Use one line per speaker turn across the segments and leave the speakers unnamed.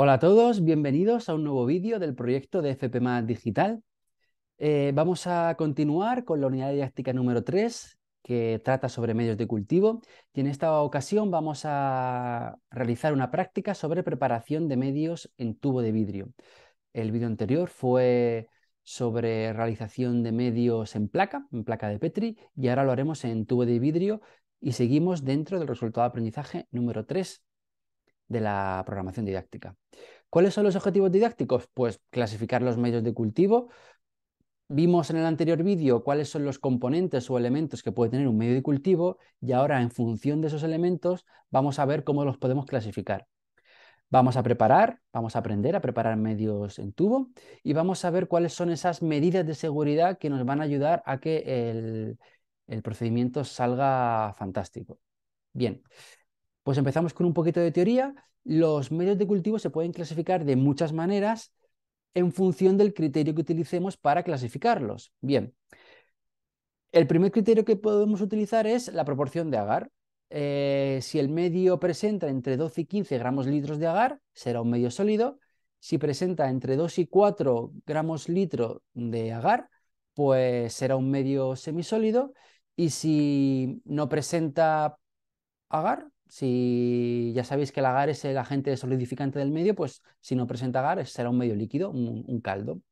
Hola a todos, bienvenidos a un nuevo vídeo del proyecto de FPMA Digital. Eh, vamos a continuar con la unidad didáctica número 3 que trata sobre medios de cultivo y en esta ocasión vamos a realizar una práctica sobre preparación de medios en tubo de vidrio. El vídeo anterior fue sobre realización de medios en placa, en placa de Petri, y ahora lo haremos en tubo de vidrio y seguimos dentro del resultado de aprendizaje número 3 de la programación didáctica. ¿Cuáles son los objetivos didácticos? Pues clasificar los medios de cultivo. Vimos en el anterior vídeo cuáles son los componentes o elementos que puede tener un medio de cultivo y ahora en función de esos elementos vamos a ver cómo los podemos clasificar. Vamos a preparar, vamos a aprender a preparar medios en tubo y vamos a ver cuáles son esas medidas de seguridad que nos van a ayudar a que el, el procedimiento salga fantástico. Bien, pues empezamos con un poquito de teoría. Los medios de cultivo se pueden clasificar de muchas maneras en función del criterio que utilicemos para clasificarlos. Bien, el primer criterio que podemos utilizar es la proporción de agar. Eh, si el medio presenta entre 12 y 15 gramos litros de agar, será un medio sólido. Si presenta entre 2 y 4 gramos litro de agar, pues será un medio semisólido. Y si no presenta agar. Si ya sabéis que el agar es el agente solidificante del medio, pues si no presenta agar será un medio líquido, un, caldo.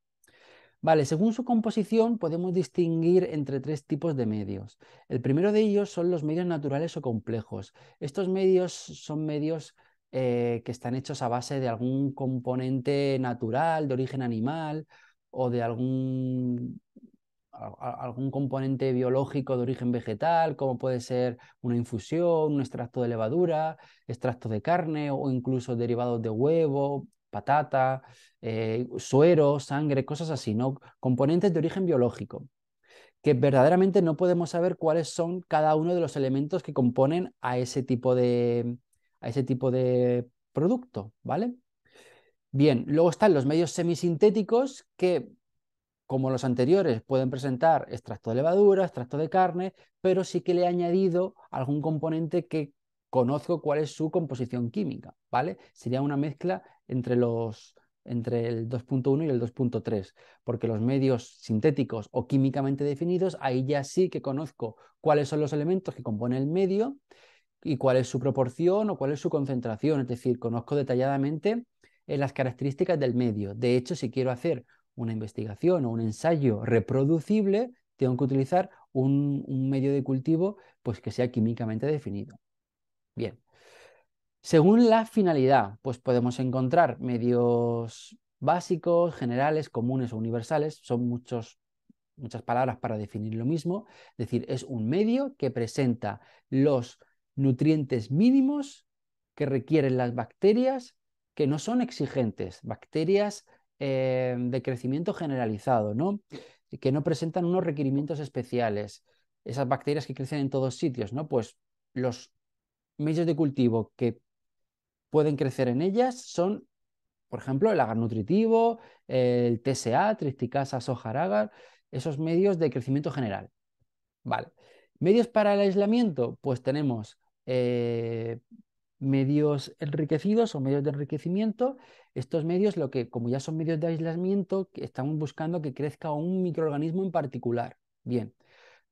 Vale, según su composición podemos distinguir entre tres tipos de medios. El primero de ellos son los medios naturales o complejos. Estos medios son medios eh, que están hechos a base de algún componente natural, de origen animal o de algún algún componente biológico de origen vegetal, como puede ser una infusión, un extracto de levadura, extracto de carne o incluso derivados de huevo, patata, eh, suero, sangre, cosas así, ¿no? Componentes de origen biológico, que verdaderamente no podemos saber cuáles son cada uno de los elementos que componen a ese tipo de, a ese tipo de producto, ¿vale? Bien, luego están los medios semisintéticos que como los anteriores, pueden presentar extracto de levadura, extracto de carne, pero sí que le he añadido algún componente que conozco cuál es su composición química, ¿vale? Sería una mezcla entre los entre el 2.1 y el 2.3, porque los medios sintéticos o químicamente definidos, ahí ya sí que conozco cuáles son los elementos que componen el medio y cuál es su proporción o cuál es su concentración, es decir, conozco detalladamente eh, las características del medio. De hecho, si quiero hacer una investigación o un ensayo reproducible, tengo que utilizar un, medio de cultivo pues, que sea químicamente definido. Bien. Según la finalidad, pues podemos encontrar medios básicos, generales, comunes o universales. Son muchos, muchas palabras para definir lo mismo. Es decir, es un medio que presenta los nutrientes mínimos que requieren las bacterias que no son exigentes, bacterias Em, de crecimiento generalizado, ¿no? que no presentan unos requerimientos especiales. Esas bacterias que crecen en todos sitios, ¿no? Pues los medios de cultivo que pueden crecer en ellas son, por ejemplo, el agar nutritivo, el TSA, Tristicasa agar, esos medios de crecimiento general. Vale. Medios para el aislamiento, pues tenemos eh, medios enriquecidos o medios de enriquecimiento. Estos medios, lo que, como ya son medios de aislamiento, estamos buscando que crezca un microorganismo en particular. Bien,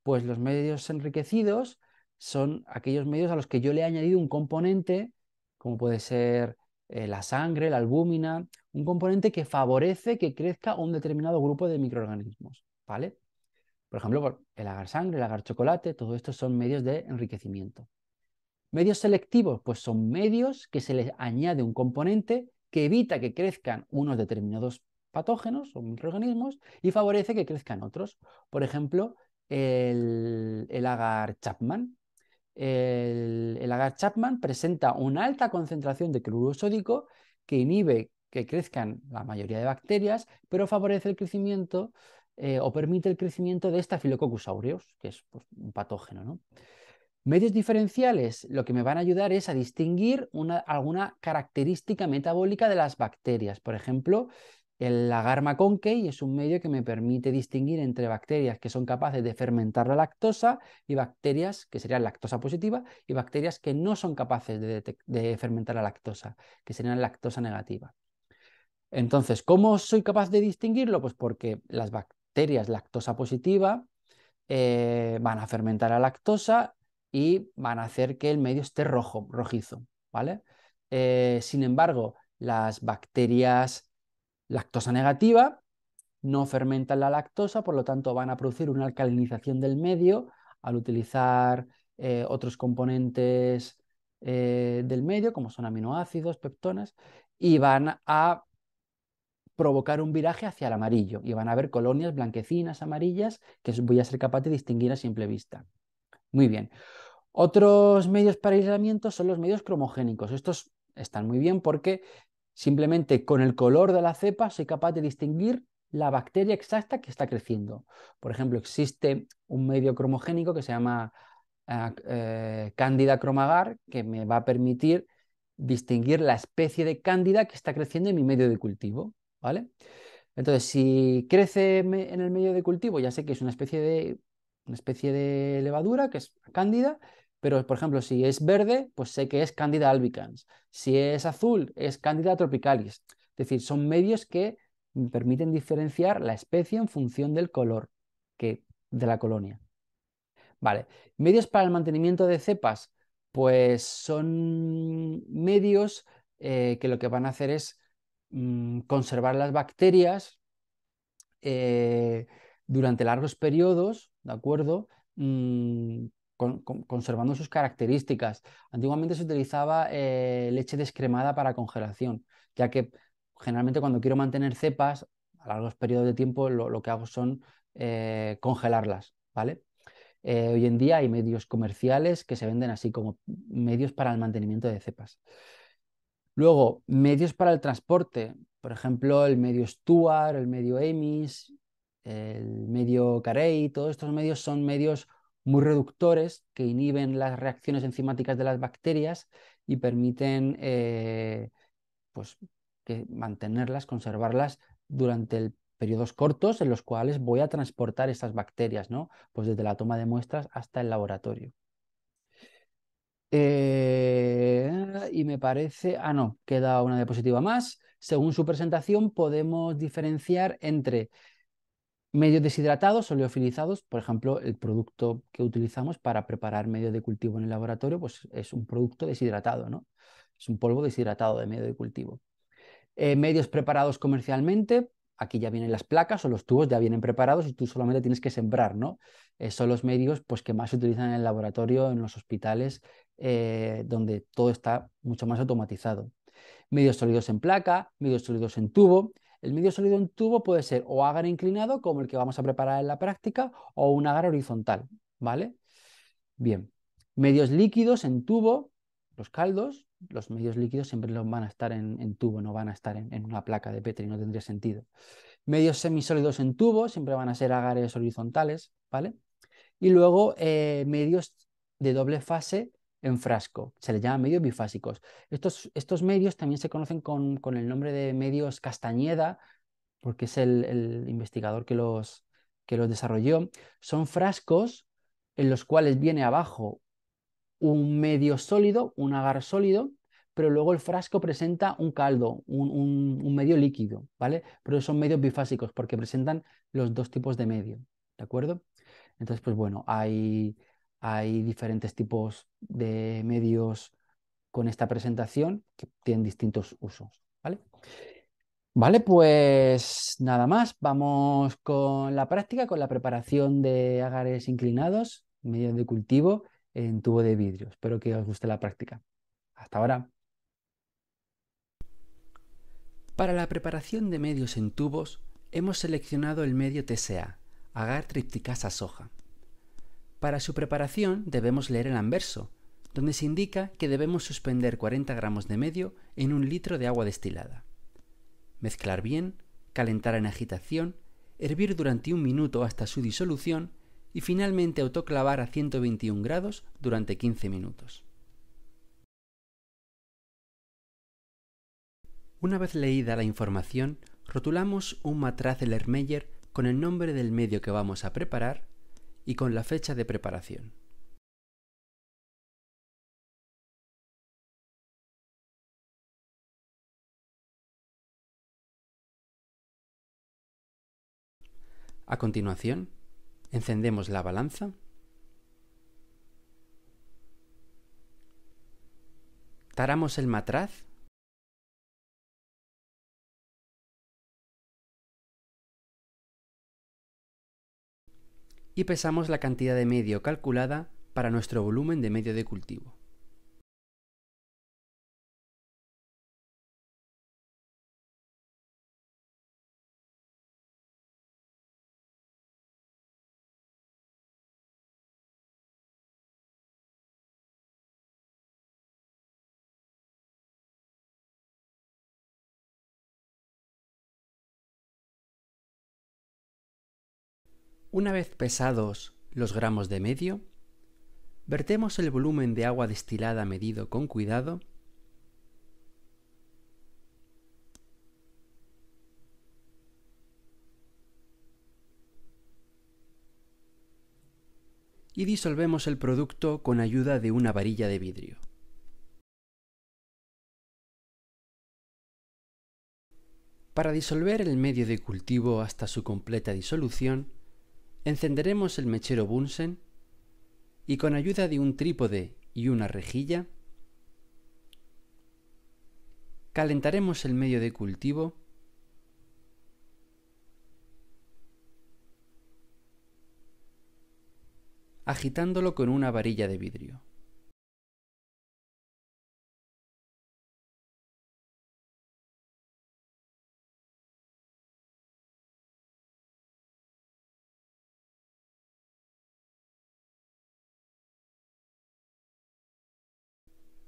pues los medios enriquecidos son aquellos medios a los que yo le he añadido un componente, como puede ser eh, la sangre, la albúmina, un componente que favorece que crezca un determinado grupo de microorganismos. Por ejemplo, el agar sangre, el agar chocolate, todo esto son medios de enriquecimiento. Medios selectivos, pues son medios que se les añade un componente que evita que crezcan unos determinados patógenos o microorganismos y favorece que crezcan otros. Por ejemplo, el, agar Chapman. El, agar Chapman presenta una alta concentración de cloruro sódico que inhibe que crezcan la mayoría de bacterias, pero favorece el crecimiento eh, o permite el crecimiento de filococcus aureus, que es pues, un patógeno. ¿no? Medios diferenciales lo que me van a ayudar es a distinguir alguna característica metabólica de las bacterias. Por ejemplo, el agar MacConkey es un medio que me permite distinguir entre bacterias que son capaces de fermentar la lactosa y bacterias que serían lactosa positiva y bacterias que no son capaces de, fermentar la lactosa, que serían lactosa negativa. Entonces, ¿cómo soy capaz de distinguirlo? Pues porque las bacterias lactosa positiva eh, van a fermentar la lactosa y van a hacer que el medio esté rojo, rojizo, ¿vale? Eh, sin embargo, las bacterias lactosa negativa no fermentan la lactosa, por lo tanto van a producir una alcalinización del medio al utilizar eh, otros componentes eh, del medio, como son aminoácidos, peptonas, y van a provocar un viraje hacia el amarillo y van a haber colonias blanquecinas, amarillas, que voy a ser capaz de distinguir a simple vista. Muy bien. Otros medios para aislamiento son los medios cromogénicos. Estos están muy bien porque simplemente con el color de la cepa soy capaz de distinguir la bacteria exacta que está creciendo. Por ejemplo, existe un medio cromogénico que se llama eh, eh, Cándida cromagar, que me va a permitir distinguir la especie de Cándida que está creciendo en mi medio de cultivo. ¿vale? Entonces, si crece en el medio de cultivo, ya sé que es una especie de, una especie de levadura, que es cándida, pero, por ejemplo, si es verde, pues sé que es Candida albicans. Si es azul, es Candida tropicalis. Es decir, son medios que permiten diferenciar la especie en función del color que, de la colonia. Vale. Medios para el mantenimiento de cepas, pues son medios eh, que lo que van a hacer es mm, conservar las bacterias eh, durante largos periodos, ¿de acuerdo? Mm, conservando sus características. Antiguamente se utilizaba eh, leche descremada para congelación, ya que generalmente cuando quiero mantener cepas a largos periodos de tiempo lo, que hago son eh, congelarlas, ¿vale? Eh, hoy en día hay medios comerciales que se venden así como medios para el mantenimiento de cepas. Luego, medios para el transporte, por ejemplo, el medio Stuart, el medio Amis, el medio Carey, todos estos medios son medios muy reductores que inhiben las reacciones enzimáticas de las bacterias y permiten eh, pues, mantenerlas, conservarlas durante periodos cortos en los cuales voy a transportar estas bacterias, ¿no? Pues desde la toma de muestras hasta el laboratorio. Eh, y me parece, ah, no, queda una diapositiva más. Según su presentación, podemos diferenciar entre Medios deshidratados, oleofilizados, por ejemplo, el producto que utilizamos para preparar medios de cultivo en el laboratorio, pues es un producto deshidratado, ¿no? Es un polvo deshidratado de medio de cultivo. Eh, medios preparados comercialmente, aquí ya vienen las placas o los tubos, ya vienen preparados y tú solamente tienes que sembrar, ¿no? Eh, son los medios pues, que más se utilizan en el laboratorio, en los hospitales, eh, donde todo está mucho más automatizado. Medios sólidos en placa, medios sólidos en tubo, el medio sólido en tubo puede ser o agar inclinado, como el que vamos a preparar en la práctica, o un agar horizontal, ¿vale? Bien, medios líquidos en tubo, los caldos, los medios líquidos siempre los van a estar en, tubo, no van a estar en, una placa de Petri, no tendría sentido. Medios semisólidos en tubo, siempre van a ser agares horizontales, ¿vale? Y luego eh, medios de doble fase en frasco. Se les llama medios bifásicos. Estos, estos medios también se conocen con, el nombre de medios Castañeda, porque es el, investigador que los, que los desarrolló. Son frascos en los cuales viene abajo un medio sólido, un agar sólido, pero luego el frasco presenta un caldo, un, un, medio líquido, ¿vale? Pero son medios bifásicos porque presentan los dos tipos de medio, ¿de acuerdo? Entonces, pues bueno, hay hay diferentes tipos de medios con esta presentación que tienen distintos usos. ¿vale? Vale, pues nada más. Vamos con la práctica, con la preparación de agares inclinados, medios de cultivo en tubo de vidrio. Espero que os guste la práctica. Hasta ahora. Para la preparación de medios en tubos, hemos seleccionado el medio TSA, agar tripticasa soja. Para su preparación debemos leer el anverso, donde se indica que debemos suspender 40 gramos de medio en un litro de agua destilada. Mezclar bien, calentar en agitación, hervir durante un minuto hasta su disolución y finalmente autoclavar a 121 grados durante 15 minutos. Una vez leída la información, rotulamos un matraz Lermeyer con el nombre del medio que vamos a preparar y con la fecha de preparación.
A continuación, encendemos la balanza taramos el matraz y pesamos la cantidad de medio calculada para nuestro volumen de medio de cultivo. Una vez pesados los gramos de medio,
vertemos el volumen de agua destilada medido con cuidado y disolvemos el producto
con ayuda de una varilla de vidrio.
Para disolver el medio de cultivo hasta su completa disolución, encenderemos el mechero Bunsen y con ayuda de un trípode y una rejilla, calentaremos el medio de cultivo agitándolo con una varilla
de vidrio.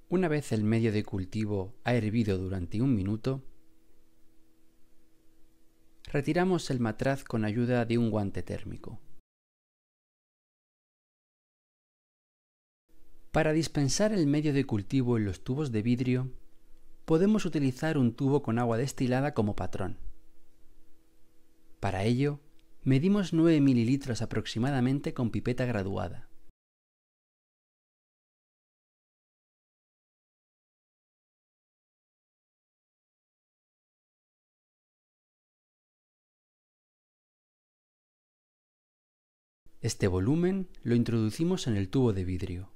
Una vez el medio de cultivo ha hervido
durante un minuto, retiramos el matraz con
ayuda de un guante térmico.
Para dispensar el medio de cultivo en los tubos de vidrio, podemos utilizar un tubo con agua destilada como patrón. Para ello,
medimos 9 mililitros aproximadamente con pipeta graduada. Este volumen lo introducimos en el tubo de vidrio.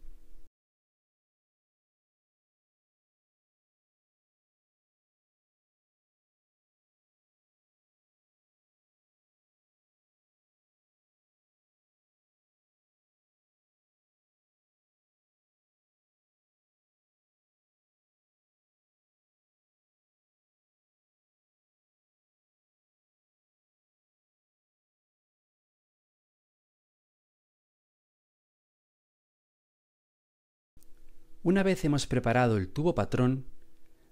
Una vez hemos preparado el tubo patrón,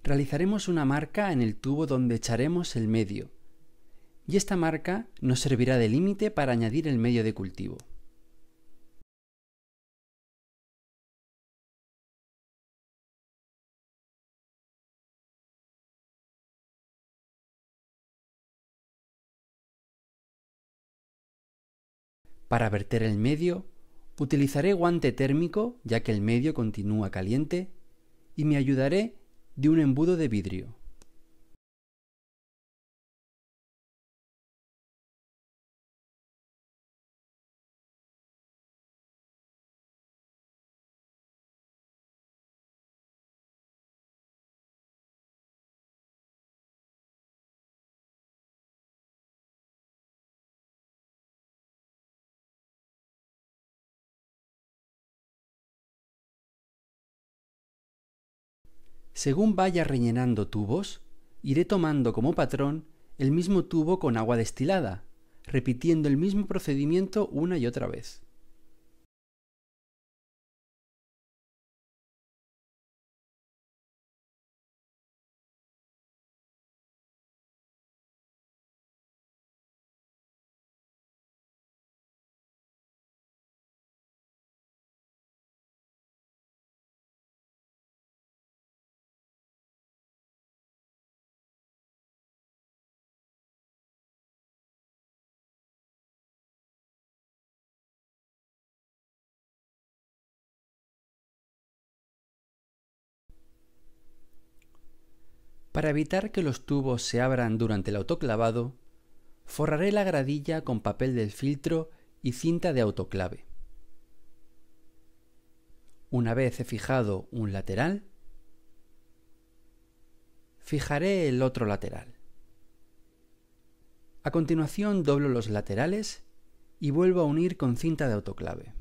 realizaremos
una marca en el tubo donde echaremos el medio y esta marca nos servirá
de límite para añadir el medio de cultivo. Para verter el medio, Utilizaré guante térmico,
ya que el medio continúa caliente, y me ayudaré de un embudo de vidrio.
Según vaya rellenando
tubos, iré tomando como patrón el mismo tubo con agua destilada,
repitiendo el mismo procedimiento una y otra vez.
Para evitar que los tubos se abran durante el autoclavado, forraré la gradilla con papel del filtro y cinta de autoclave. Una vez he fijado un lateral, fijaré el otro lateral. A continuación doblo los
laterales y vuelvo a unir con cinta de autoclave.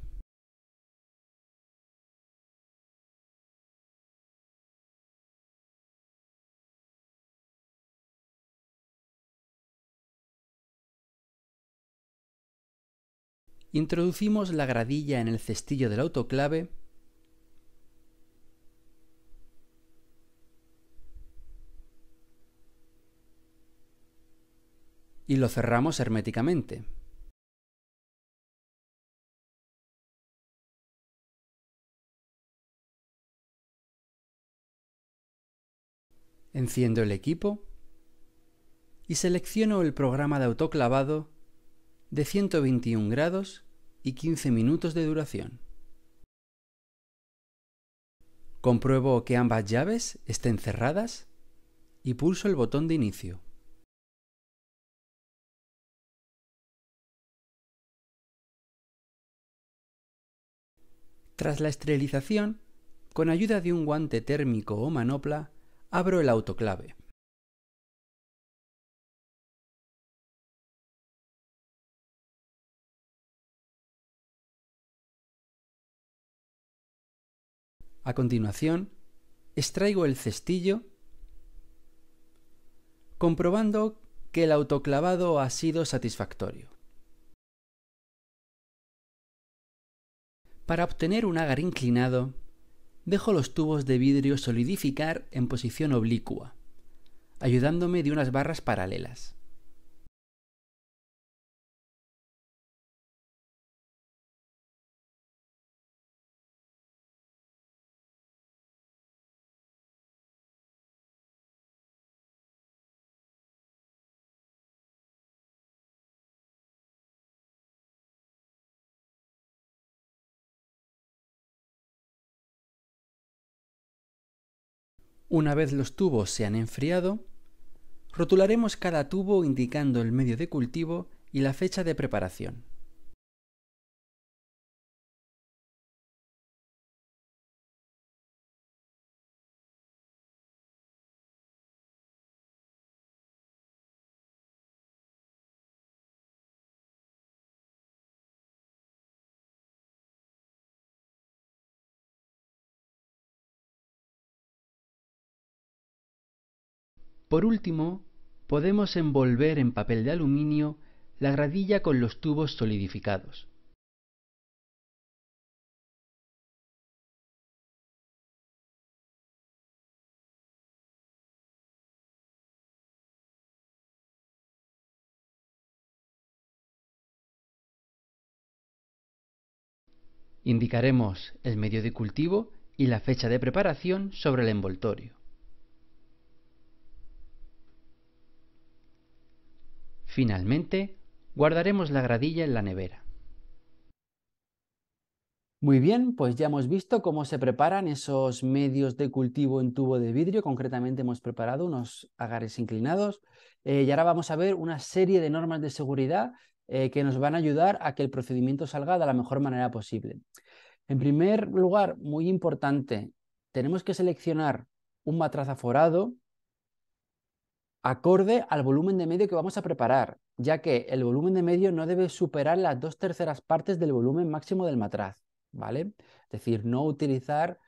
Introducimos la gradilla en el cestillo del autoclave
y lo cerramos herméticamente. Enciendo el equipo y selecciono el programa de autoclavado de 121 grados y 15 minutos de duración. Compruebo que ambas llaves estén cerradas
y pulso el botón de inicio. Tras la
esterilización, con ayuda de un guante térmico o manopla, abro el autoclave.
A continuación, extraigo el cestillo
comprobando que el autoclavado ha sido satisfactorio.
Para obtener un agar
inclinado, dejo los tubos de vidrio solidificar en posición oblicua,
ayudándome de unas barras paralelas. Una vez los tubos se han
enfriado, rotularemos cada tubo indicando el medio de cultivo y la fecha
de preparación. Por último, podemos envolver en papel de aluminio la gradilla con los tubos solidificados. Indicaremos el medio
de cultivo y la fecha de preparación sobre el envoltorio. Finalmente, guardaremos la gradilla en la nevera. Muy bien, pues ya hemos visto cómo se preparan esos medios de cultivo en tubo de vidrio. Concretamente hemos preparado unos agares inclinados. Eh, y ahora vamos a ver una serie de normas de seguridad eh, que nos van a ayudar a que el procedimiento salga de la mejor manera posible. En primer lugar, muy importante, tenemos que seleccionar un matraz aforado acorde al volumen de medio que vamos a preparar, ya que el volumen de medio no debe superar las dos terceras partes del volumen máximo del matraz, ¿vale? Es decir, no utilizar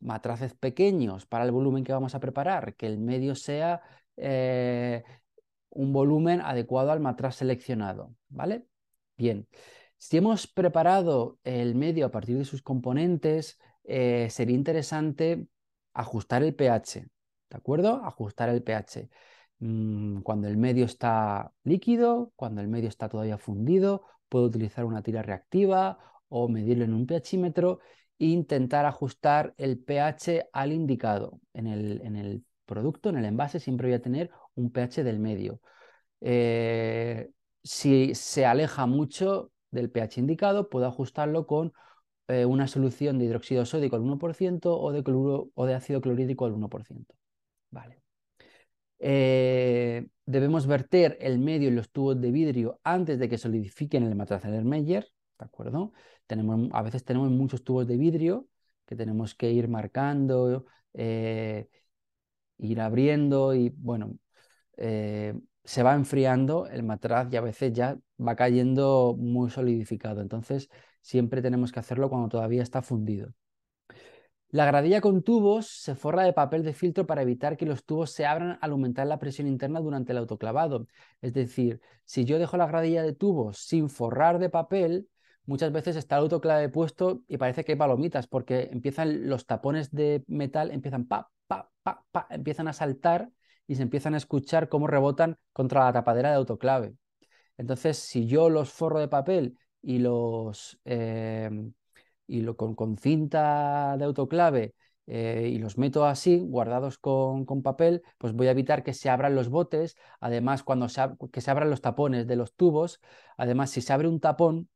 matraces pequeños para el volumen que vamos a preparar, que el medio sea eh, un volumen adecuado al matraz seleccionado, ¿vale? Bien, si hemos preparado el medio a partir de sus componentes, eh, sería interesante ajustar el pH, ¿de acuerdo? Ajustar el pH mm, cuando el medio está líquido, cuando el medio está todavía fundido, puedo utilizar una tira reactiva o medirlo en un pHímetro e intentar ajustar el pH al indicado. En el, producto, en el envase, siempre voy a tener un pH del medio. Eh, si se aleja mucho del pH indicado, puedo ajustarlo con eh, una solución de hidróxido sódico al 1% o de, o de ácido clorhídrico al 1%. Vale. Eh, debemos verter el medio en los tubos de vidrio antes de que solidifiquen el matraz en el Meyer, ¿de acuerdo? Tenemos, a veces tenemos muchos tubos de vidrio que tenemos que ir marcando, eh, ir abriendo y bueno, eh, se va enfriando el matraz y a veces ya va cayendo muy solidificado. Entonces siempre tenemos que hacerlo cuando todavía está fundido. La gradilla con tubos se forra de papel de filtro para evitar que los tubos se abran al aumentar la presión interna durante el autoclavado. Es decir, si yo dejo la gradilla de tubos sin forrar de papel, muchas veces está el autoclave puesto y parece que hay palomitas porque empiezan los tapones de metal, empiezan pa, pa, pa, pa, empiezan a saltar y se empiezan a escuchar cómo rebotan contra la tapadera de autoclave. Entonces, si yo los forro de papel y los, eh, y lo, con, cinta de autoclave eh, y los meto así, guardados con, papel, pues voy a evitar que se abran los botes, además cuando se que se abran los tapones de los tubos, además si se abre un tapón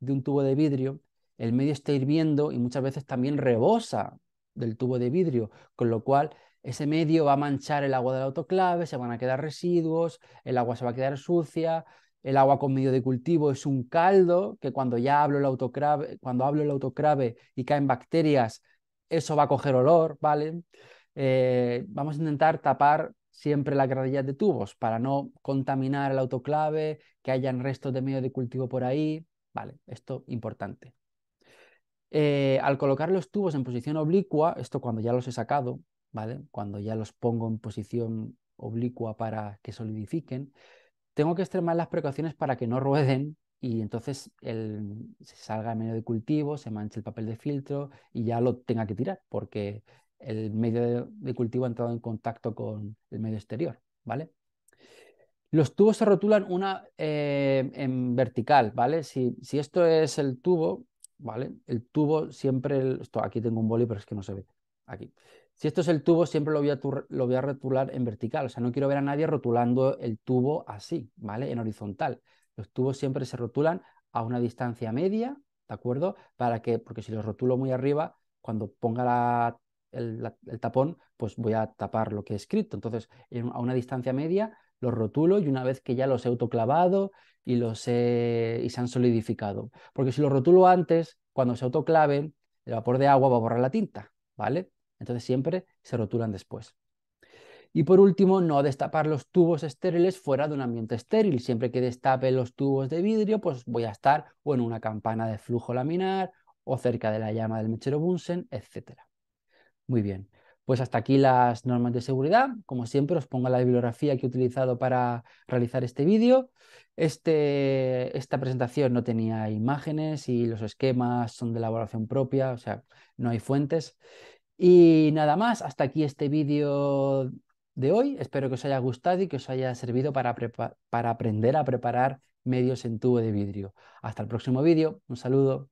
de un tubo de vidrio, el medio está hirviendo y muchas veces también rebosa del tubo de vidrio, con lo cual ese medio va a manchar el agua del autoclave, se van a quedar residuos, el agua se va a quedar sucia, el agua con medio de cultivo es un caldo que cuando ya hablo el autoclave cuando hablo el y caen bacterias, eso va a coger olor, ¿vale? Eh, vamos a intentar tapar siempre la gradilla de tubos para no contaminar el autoclave, que hayan restos de medio de cultivo por ahí, ¿vale? Esto importante. Eh, al colocar los tubos en posición oblicua, esto cuando ya los he sacado, ¿vale? Cuando ya los pongo en posición oblicua para que solidifiquen, tengo que extremar las precauciones para que no rueden y entonces se salga el medio de cultivo, se manche el papel de filtro y ya lo tenga que tirar porque el medio de cultivo ha entrado en contacto con el medio exterior, ¿vale? Los tubos se rotulan una eh, en vertical, ¿vale? Si, esto es el tubo, ¿vale? El tubo siempre, esto, aquí tengo un boli, pero es que no se ve, aquí. Si esto es el tubo, siempre lo voy, a lo rotular en vertical. O sea, no quiero ver a nadie rotulando el tubo así, ¿vale? En horizontal. Los tubos siempre se rotulan a una distancia media, ¿de acuerdo? Para que, porque si los rotulo muy arriba, cuando ponga el, tapón, pues voy a tapar lo que he escrito. Entonces, a una distancia media los rotulo y una vez que ya los he autoclavado y los he, y se han solidificado. Porque si los rotulo antes, cuando se autoclaven, el vapor de agua va a borrar la tinta, ¿vale? Entonces siempre se rotulan después. Y por último, no destapar los tubos estériles fuera de un ambiente estéril. Siempre que destape los tubos de vidrio, pues voy a estar o en una campana de flujo laminar o cerca de la llama del mechero Bunsen, etc. Muy bien, pues hasta aquí las normas de seguridad. Como siempre, os pongo la bibliografía que he utilizado para realizar este vídeo. Este, esta presentación no tenía imágenes y los esquemas son de elaboración propia, o sea, no hay fuentes. Y nada más, hasta aquí este vídeo de hoy. Espero que os haya gustado y que os haya servido para, para aprender a preparar medios en tubo de vidrio. Hasta el próximo vídeo. Un saludo.